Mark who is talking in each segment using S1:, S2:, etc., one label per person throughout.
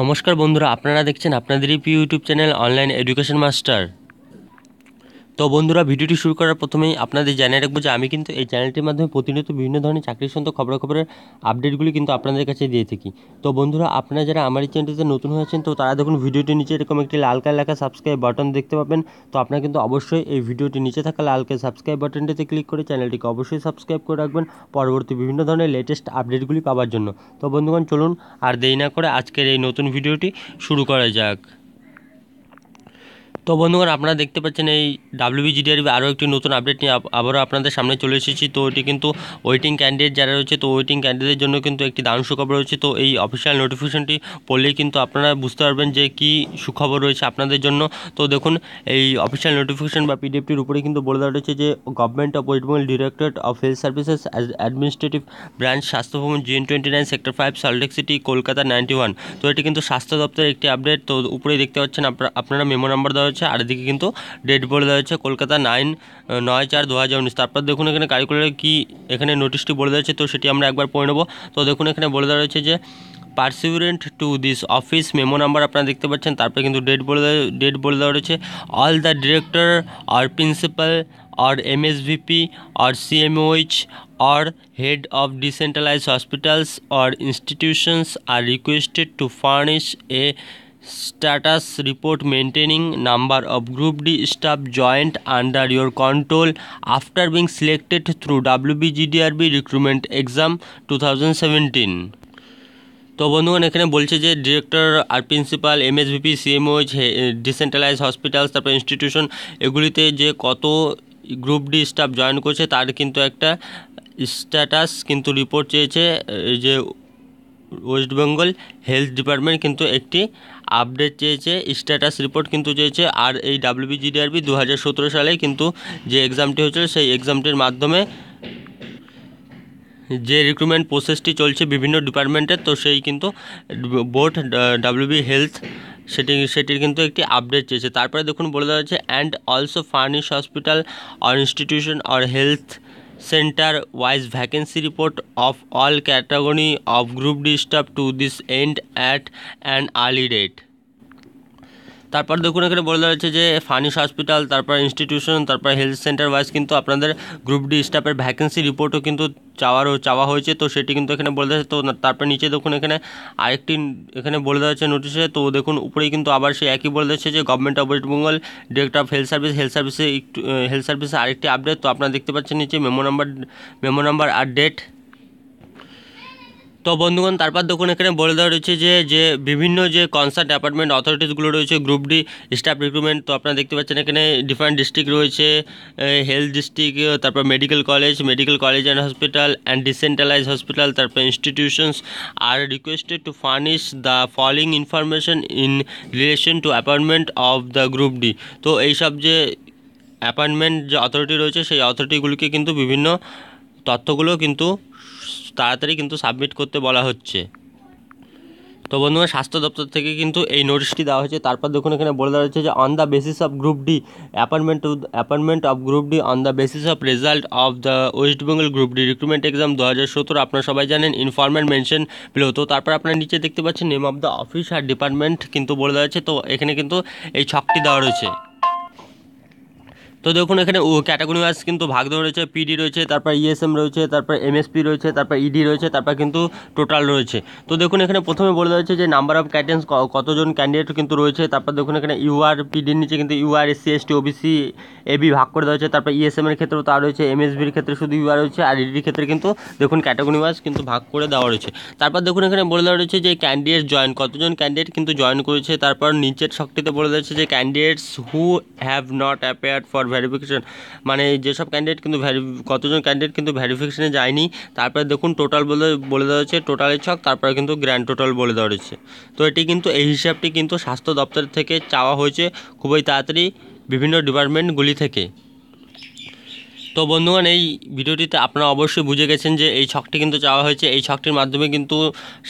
S1: নমস্কার বন্ধুরা আপনারা দেখছেন আপনাদেরই YouTube channel online education master তো বন্ধুরা ভিডিওটি শুরু করার প্রথমেই আপনাদের জানিয়ে রাখবো যে আমি কিন্তু এই চ্যানেলটির মাধ্যমে প্রতিনিয়ত বিভিন্ন ধরনের চাকরি সংক্রান্ত খবরাখবরের আপডেটগুলি কিন্তু আপনাদের কাছে দিয়ে থাকি তো বন্ধুরা আপনারা যারা আমার এই চ্যানেলটিতে নতুন হয়েছেন তো তারা দেখুন ভিডিওটি নিচে এরকম একটি লাল কাল লেখা সাবস্ক্রাইব বাটন দেখতে পাবেন তো আপনারা কিন্তু অবশ্যই এই ভিডিওটি নিচে থাকা লাল কাল সাবস্ক্রাইব বাটনটিতে ক্লিক করে চ্যানেলটিকে অবশ্যই সাবস্ক্রাইব করে রাখবেন পরবর্তী বিভিন্ন ধরনের লেটেস্ট আপডেটগুলি পাওয়ার জন্য তো বন্ধুগণ চলুন আর দেরি না করে আজকের এই নতুন ভিডিওটি শুরু করা যাক তো বন্ধুগণ আপনারা দেখতে পাচ্ছেন এই ডাব্লিউবিজিডিআরবি আরও একটি নতুন আপডেট নিয়ে আবারও আপনাদের সামনে চলে এসেছি তো এটি কিন্তু ওয়েটিং ক্যান্ডিডেট যারা রয়েছে তো ওয়েটিং ক্যান্ডিডেটের জন্য কিন্তু একটি দারুণ সুখবর রয়েছে তো এই অফিসিয়াল নোটিফিকেশনটি পড়লেই কিন্তু আপনারা বুঝতে পারবেন যে কি সুখবর রয়েছে আপনাদের জন্য তো দেখুন এই অফিসিয়াল নোটিফিকেশন বা পিডিএফটির উপরে কিন্তু বলে দেওয়া রয়েছে যে government of West Bengal directorate of health services administrative branch Swasthya Bhavan GN twenty nine sector five Salt Lake City Kolkata ninety one তো এটি কিন্তু স্বাস্থ্য দপ্তরের একটি আপডেট তো উপরেই দেখতে পাচ্ছেন আপনারা মেমো নাম্বার দেওয়া রয়েছে আর এদিকে কিন্তু ডেট বলে দেওয়া হচ্ছে কলকাতা নাইন নয় চার দু হাজার উনিশ তারপর দেখুন এখানে কারিকুলারে কি এখানে নোটিশটি বলে দেওয়া তো সেটি আমরা একবার পড়ে নেবো তো দেখুন এখানে বলে দেওয়া রয়েছে যে pursuant to this office memo number আপনারা দেখতে পাচ্ছেন তারপরে কিন্তু ডেট বলে ডেট বলে দেওয়া রয়েছে অল দ্য ডিরেক্টর আর প্রিন্সিপাল আর এমএসভিপি আর সিএমওইচ আর হেড অফ ডিসেন্ট্রালাইজ হসপিটালস আর ইনস্টিটিউশনস আর requested to furnish a status report maintaining number of group D staff joint under your control after being selected through WB GDRB recruitment exam to তো বন্ধুগণ এখানে বলছে যে director আর principal M S VP CMOH decentralise hospitals তারপর institution এগুলিতে যে কত গ্রুপ ডি স্টাফ জয়েন করছে তার কিন্তু একটা স্ট্যাটাস কিন্তু রিপোর্ট চেয়েছে যে ওয়েস্ট বেঙ্গল হেলথ ডিপার্টমেন্ট কিন্তু একটি আপডেট চেয়েছে স্ট্যাটাস রিপোর্ট কিন্তু চেয়েছে আর এই ডাব্লিউবিজিডিআরবি দু হাজার সতেরো সালে কিন্তু যে এক্সামটি হয়েছিল সেই এক্সামটির মাধ্যমে যে রিক্রুটমেন্ট প্রসেসটি চলছে বিভিন্ন ডিপার্টমেন্টের তো সেই কিন্তু বোর্ড ডাব্লিউবি হেলথ সেটি সেটির কিন্তু একটি আপডেট চেয়েছে তারপরে দেখুন বলে দেওয়া হয়েছে and also furnish hospital or institution or health center wise vacancy report of all category of group disturbed to this end at an early date তারপর দেখুন এখানে বলে দেওয়া হচ্ছে যে ফানিস হসপিটাল তারপর ইনস্টিটিউশন তারপর হেলথ সেন্টার ওয়াইজ কিন্তু আপনাদের গ্রুপ ডি স্টাফের ভ্যাকেন্সি রিপোর্টও কিন্তু চাওয়ার চাওয়া হয়েছে তো সেটি কিন্তু এখানে বলে দেওয়া তো তারপর নিচে দেখুন এখানে আরেকটি এখানে বলে দেওয়া হচ্ছে নোটিশে তো দেখুন উপরেই কিন্তু আবার সে একই বলে দিচ্ছে যে government of West Bengal director of health service health সার্ভিসে একটু হেলথ সার্ভিসে আরেকটি আপডেট তো আপনারা দেখতে পাচ্ছেন নিচে মেমো নাম্বার মেমো নাম্বার আর ডেট তো বন্ধুগণ তারপর দেখুন এখানে বলে দেওয়া রয়েছে যে যে বিভিন্ন যে কনসার্ট অ্যাপার্টমেন্ট অথরিটিসগুলো রয়েছে গ্রুপ ডি স্টাফ রিক্রুটমেন্ট তো আপনারা দেখতে পাচ্ছেন এখানে ডিফারেন্ট ডিস্ট্রিক্ট রয়েছে হেলথ ডিস্ট্রিক্ট তারপর medical college medical college and hospital and decentralise hospital তারপর ইনস্টিটিউশনস আর requested to furnish the following information in relation to appointment of the group D তো এইসব যে অ্যাপয়েন্টমেন্ট যে অথরিটি রয়েছে সেই অথরিটিগুলিকে কিন্তু বিভিন্ন তথ্যগুলো কিন্তু তাড়াতাড়ি কিন্তু সাবমিট করতে বলা হচ্ছে তো বন্ধুরা স্বাস্থ্য দপ্তর থেকে কিন্তু এই নোটিশটি দেওয়া হয়েছে তারপর দেখুন এখানে বলে দেওয়া হচ্ছে যে on the basis of group D appointment to appointment of group D on the basis of result of the West Bengal group D recruitment exam দু হাজার সতেরো আপনারা সবাই জানেন ইনফরমেন্ট মেনশন পেলো তো তারপর আপনারা নিচে দেখতে পাচ্ছেন নেম অফ দ্য অফিস আর ডিপার্টমেন্ট কিন্তু বলে দেওয়া হচ্ছে তো এখানে কিন্তু এই ছকটি দেওয়া রয়েছে তো দেখুন এখানে ক্যাটাগরি ওয়াইজ কিন্তু ভাগ দেওয়া রয়েছে পিডি রয়েছে তারপর ইএসএম e রয়েছে তারপর এমএসপি রয়েছে তারপর ইডি e রয়েছে তারপর কিন্তু টোটাল রয়েছে তো দেখুন এখানে প্রথমে বলে রয়েছে যে নাম্বার অফ ক্যাটেন্স কতজন ক্যান্ডিডেট কিন্তু রয়েছে তারপর দেখুন এখানে ইউআর পিডির নিচে কিন্তু UR SC ST OBC AB ভাগ করে দেওয়া হয়েছে তারপর ইএসএম e এর ক্ষেত্রেও তা রয়েছে এমএসবির ক্ষেত্রে শুধু ইউআর রয়েছে আর ইডির ক্ষেত্রে কিন্তু দেখুন ক্যাটাগরি ওয়াইজ কিন্তু ভাগ করে দেওয়া রয়েছে তারপর দেখুন এখানে বলে দেওয়া রয়েছে যে ক্যান্ডিডেট জয়েন কতজন ক্যান্ডিডেট কিন্তু জয়েন করেছে তারপর নিচের শক্তিতে বলে দেওয়া হয়েছে যে candidates who have not appear for verification মানে যেসব ক্যান্ডিডেট কিন্তু ভ্যারি কতজন ক্যান্ডিডেট কিন্তু ভেরিফিকেশানে যায়নি তারপরে দেখুন টোটাল বলে বলে দেওয়া হয়েছে টোটালের ছক তারপরে কিন্তু গ্র্যান্ড টোটাল বলে দেওয়া হয়েছে তো এটি কিন্তু এই হিসাবটি কিন্তু স্বাস্থ্য দপ্তর থেকে চাওয়া হয়েছে খুবই তাড়াতাড়ি বিভিন্ন ডিপার্টমেন্টগুলি থেকে তো বন্ধুগণ এই ভিডিওটিতে আপনারা অবশ্যই বুঝে গেছেন যে এই ছকটি কিন্তু চাওয়া হয়েছে এই ছকটির মাধ্যমে কিন্তু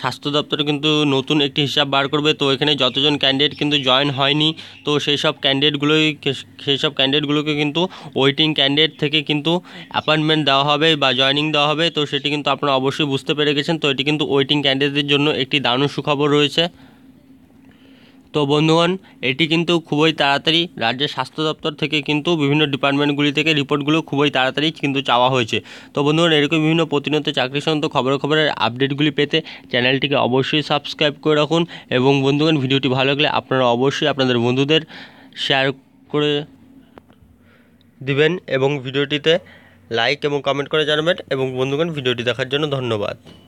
S1: স্বাস্থ্য দপ্তর কিন্তু নতুন একটি হিসাব বার করবে তো এখানে যতজন ক্যান্ডিডেট কিন্তু জয়েন হয়নি তো সেই সব ক্যান্ডিডেটগুলোই সেই সব ক্যান্ডিডেটগুলোকে কিন্তু ওয়েটিং ক্যান্ডিডেট থেকে কিন্তু অ্যাপয়েন্টমেন্ট দেওয়া হবে বা জয়নিং দেওয়া হবে তো সেটি কিন্তু আপনারা অবশ্যই বুঝতে পেরে গেছেন তো এটি কিন্তু ওয়েটিং ক্যান্ডিডেটদের জন্য একটি দারুণ সুখবর রয়েছে তো বন্ধুগণ এটি কিন্তু খুবই তাড়াতাড়ি রাজ্যের স্বাস্থ্য দপ্তর থেকে কিন্তু বিভিন্ন ডিপার্টমেন্টগুলি থেকে রিপোর্টগুলো খুবই তাড়াতাড়ি কিন্তু চাওয়া হয়েছে তো বন্ধুগণ এরকম বিভিন্ন প্রতিনিয়ত চাকরি সংক্রান্ত খবরের আপডেটগুলি পেতে চ্যানেলটিকে অবশ্যই সাবস্ক্রাইব করে রাখুন এবং বন্ধুগণ ভিডিওটি ভালো লাগলে আপনারা অবশ্যই আপনাদের বন্ধুদের শেয়ার করে দিবেন এবং ভিডিওটিতে লাইক এবং কমেন্ট করে জানাবেন এবং বন্ধুগণ ভিডিওটি দেখার জন্য ধন্যবাদ